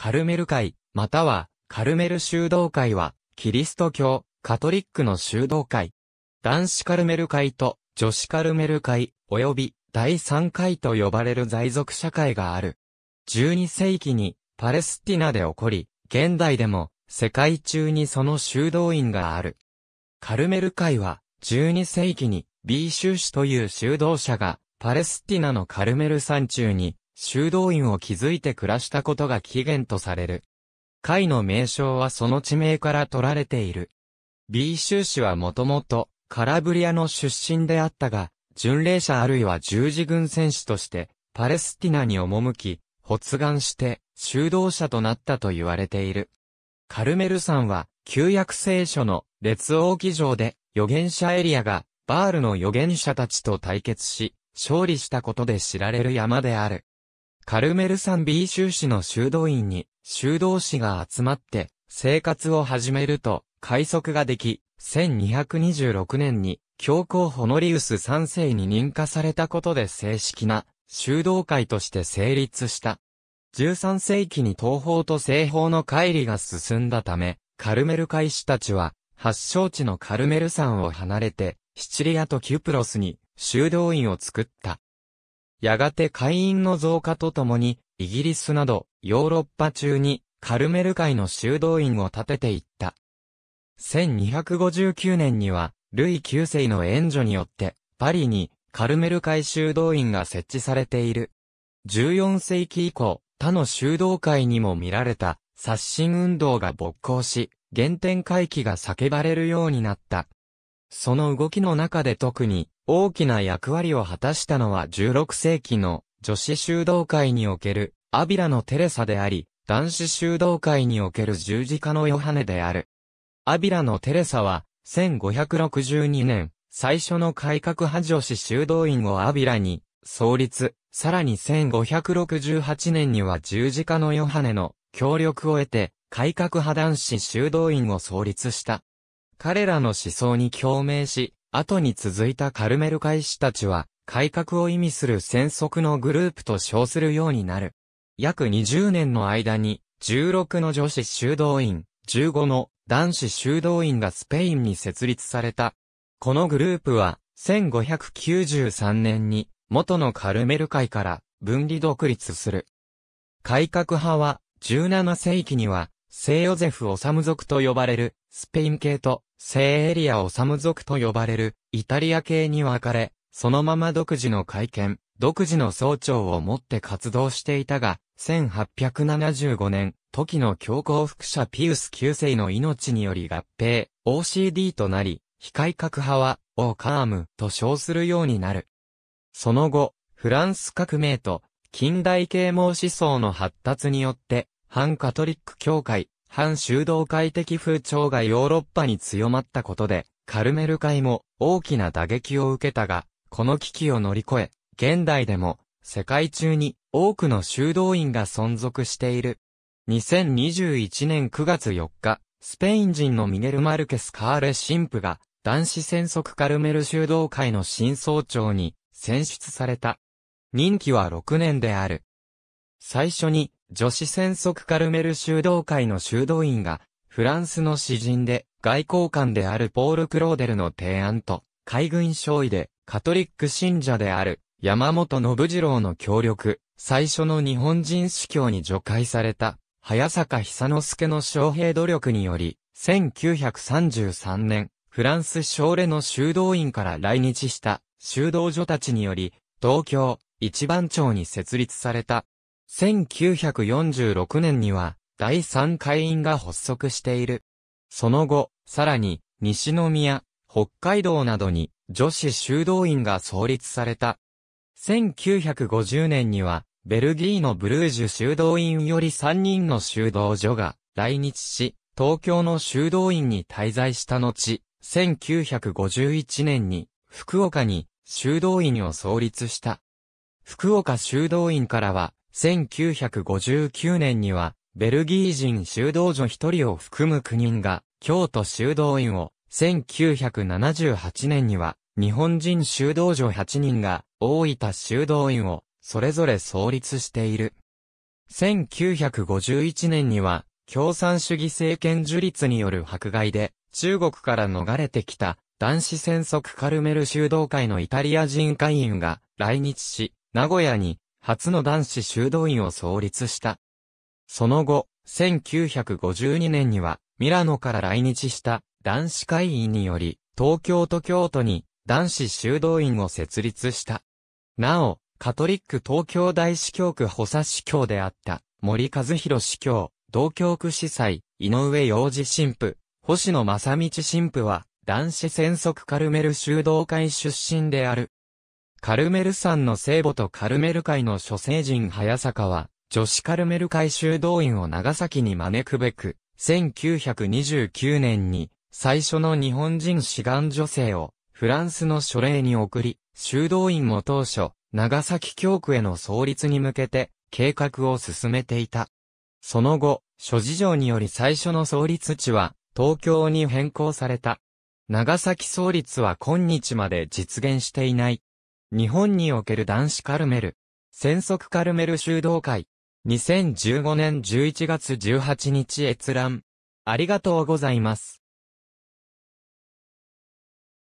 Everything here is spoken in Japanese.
カルメル会、または、カルメル修道会は、キリスト教、カトリックの修道会。男子カルメル会と、女子カルメル会、及び、第三会と呼ばれる在属社会がある。12世紀に、パレスティナで起こり、現代でも、世界中にその修道院がある。カルメル会は、12世紀に、ビーシュシという修道者が、パレスティナのカルメル山中に、修道院を築いて暮らしたことが起源とされる。会の名称はその地名から取られている。B 州氏はもともと、カラブリアの出身であったが、巡礼者あるいは十字軍戦士として、パレスティナに赴き、発願して、修道者となったと言われている。カルメル山は、旧約聖書の列王記上で、預言者エリアが、バールの預言者たちと対決し、勝利したことで知られる山である。カルメル山 B 州市の修道院に、修道士が集まって、生活を始めると、快速ができ、1226年に、教皇ホノリウス3世に認可されたことで正式な、修道会として成立した。13世紀に東方と西方の乖離が進んだため、カルメル会士たちは、発祥地のカルメル山を離れて、シチリアとキュプロスに修道院を作った。やがて会員の増加とともに、イギリスなど、ヨーロッパ中に、カルメル会の修道院を建てていった。1259年には、ルイ9世の援助によって、パリに、カルメル会修道院が設置されている。14世紀以降、他の修道会にも見られた、刷新運動が勃興し、原点回帰が叫ばれるようになった。その動きの中で特に、大きな役割を果たしたのは16世紀の女子修道会におけるアビラのテレサであり、男子修道会における十字架のヨハネである。アビラのテレサは、1562年、最初の改革派女子修道院をアビラに創立、さらに1568年には十字架のヨハネの協力を得て、改革派男子修道院を創立した。彼らの思想に共鳴し、後に続いたカルメル会士たちは、改革を意味する戦則のグループと称するようになる。約20年の間に、16の女子修道院、15の男子修道院がスペインに設立された。このグループは、1593年に、元のカルメル会から分離独立する。改革派は、17世紀には、聖ヨゼフ・オサム族と呼ばれる、スペイン系と、聖エリアオサム族と呼ばれる、イタリア系に分かれ、そのまま独自の会見、独自の総長を持って活動していたが、1875年、時の教皇副者ピウス9世の命により合併、OCD となり、非改革派は、オーカームと称するようになる。その後、フランス革命と、近代啓蒙思想の発達によって、反カトリック教会、反修道会的風潮がヨーロッパに強まったことで、カルメル会も大きな打撃を受けたが、この危機を乗り越え、現代でも世界中に多くの修道院が存続している。2021年9月4日、スペイン人のミゲル・マルケス・カーレ神父が男子戦則カルメル修道会の新総長に選出された。任期は6年である。最初に女子戦則カルメル修道会の修道院が、フランスの詩人で、外交官であるポール・クローデルの提案と、海軍少尉で、カトリック信者である、山本信次郎の協力、最初の日本人司教に除会された、早坂久之助の将兵努力により、1933年、フランス省令の修道院から来日した修道所たちにより、東京、一番町に設立された1946年には、第3会員が発足している。その後、さらに、西宮、北海道などに、女子修道院が創立された。1950年には、ベルギーのブルージュ修道院より3人の修道女が来日し、東京の修道院に滞在した後、1951年に福岡に修道院を創立した。福岡修道院からは1959年には、ベルギー人修道女一人を含む9人が、京都修道院を、1978年には、日本人修道女8人が、大分修道院を、それぞれ創立している。1951年には、共産主義政権樹立による迫害で、中国から逃れてきた、男子戦則カルメル修道会のイタリア人会員が来日し、名古屋に初の男子修道院を創立した。その後、1952年には、ミラノから来日した男子会員により、東京と京都に男子修道院を設立した。なお、カトリック東京大司教区補佐司教であった森和弘司教、同教区司祭、井上洋治神父、星野正道神父は、男子専属カルメル修道会出身である。カルメル山の聖母とカルメル会の諸聖人早坂は、女子カルメル会修道院を長崎に招くべく、1929年に、最初の日本人志願女性を、フランスの書令に送り、修道院も当初、長崎教区への創立に向けて、計画を進めていた。その後、諸事情により最初の創立地は、東京に変更された。長崎創立は今日まで実現していない。日本における男子カルメル、戦足カルメル修道会、2015年11月18日閲覧。ありがとうございます。